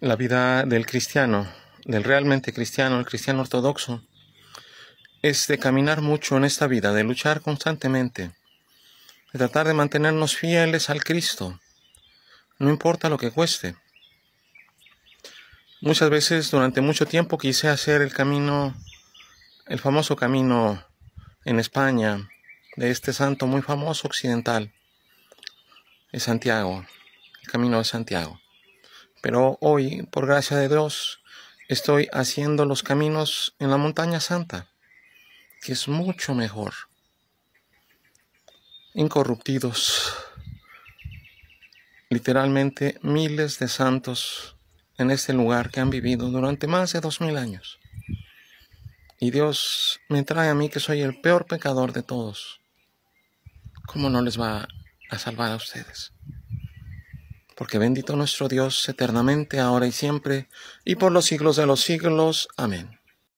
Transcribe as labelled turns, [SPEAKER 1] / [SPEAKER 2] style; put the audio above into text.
[SPEAKER 1] la vida del cristiano, del realmente cristiano, el cristiano ortodoxo, es de caminar mucho en esta vida, de luchar constantemente, de tratar de mantenernos fieles al Cristo, no importa lo que cueste. Muchas veces durante mucho tiempo quise hacer el camino, el famoso camino en España de este santo muy famoso occidental, el Santiago, el camino de Santiago. Pero hoy, por gracia de Dios, estoy haciendo los caminos en la montaña santa, que es mucho mejor. Incorruptidos, literalmente miles de santos en este lugar que han vivido durante más de dos mil años. Y Dios me trae a mí que soy el peor pecador de todos. ¿Cómo no les va a salvar a ustedes? porque bendito nuestro Dios eternamente, ahora y siempre, y por los siglos de los siglos. Amén.